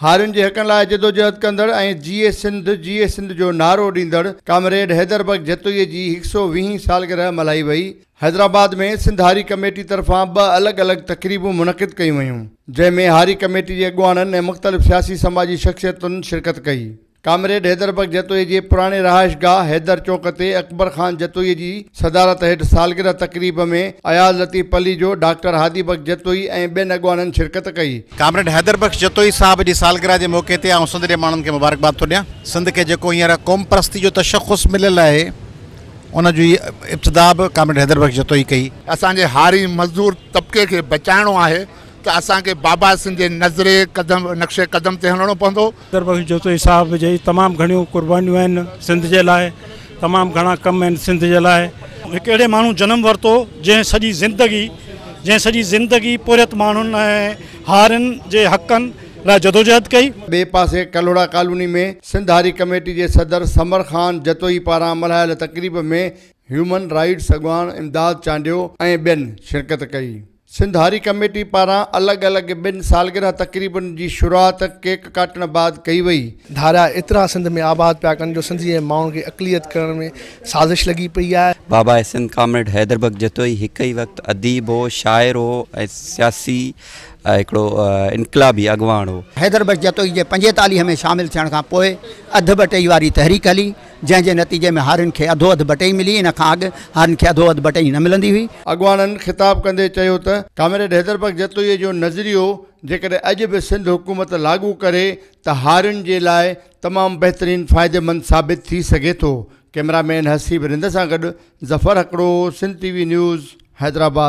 हारियुनि जे हक़नि लाइ जिदोजहद कंदड़ ऐं जीए सिंध जीए सिंध जो नारो ॾींदड़ कामरेड हैदरबग जतुईअ जी हिकु सौ वीह सालगिरह मल्हाई वई हैदराबाद में सिंध हारी कमेटी तरफ़ां ॿ अलॻि अलॻि तकरीबूं मुनक़िद कयूं वयूं जंहिंमें हारी कमेटी जे अॻवाननि ऐं मुख़्तलिफ़ सियासी समाजी शख़्सियतुनि शिरकत कई कामरेड हैदरबग जतोई जे पुराणे रहाइशगाह हैदर चौक से अकबर ख़ान जतोई की सदारत हेठि सालगिरह तकरीब में अयाज़ लतीफ़ अली जो डॉक्टर हादीबग जतोई ऐं ॿियनि शिरकत कई कामरेड हैदरबग जतोई साहब की सालगिरह जे मौक़े ते आउं सिंध जे माण्हुनि खे मुबारकबाद तो ॾियां सिंध के जेको हींअर क़ौम परस्ती जो तशख़ुस मिलल है उनजी इब्तिदा बि कामरेड हैदरबग जतोई कई असांजे मज़दूर तबके खे बचाइणो आहे तो असा बाबा सिंध जे नज़रे कदम नक्शे कदम ते हलणो पवंदो जोतोई साहिब जी तमामु घणियूं कुर्बानियूं सिंध जे लाइ तमामु घणा कम सिंध जे लाइ हिकु अहिड़े माण्हू जनम वरितो जंहिं सॼी ज़िंदगी जंहिं सॼी ज़िंदगी पूरियत माण्हुनि ऐं हारियुनि जे जदोजहद कई बे पास कलोड़ा कॉलोनी में सिंधारी कमेटी के सदर समर ख़ान जतोई पारा मल्हायल तकरीब में ह्यूमन राइट्स अगवान इमदाद चांडियो ऐं ॿियनि शिरकत कई सिंधारी कमेटी पारा अलग अलग बिन सालगिरह तकरीबन की शुरुआत केक काटण बाद कई वही धारा एतरा सिंध में आबाद पाया कनि जो सिंधी ऐं माण्हुनि खे अक़लियत करण में साज़िश लगी पई है बाबा सिंध कामरेड हैदरबग जतोई एक ही वक्त अदीब हो शायर हो सियासी इनकलाबी अॻवान हो हैदरबग जतोई के पंजेताली में शामिल थियण खां पोइ अधु बटई तहरीक हली जैसे नतीजे में हारियुनि खे अधो अधु बटई मिली इन खां अॻु हारियुनि खे अधो अधु बटई न मिली हुई अॻवाननि ख़िताब कंदे चयो त कामरेड हैदरबग जतोईअ जो नज़रियो जेकॾहिं अॼु बि सिंध हुकूमत लागू करे तो हारियुनि जे लाइ तमामु बहितरीनु फ़ाइदेमंद साबित थी सघे तो कैमरामैन हसीब रिंद से गॾु ज़फ़र हकड़ो सिंध टीवी न्यूज़ हैदराबाद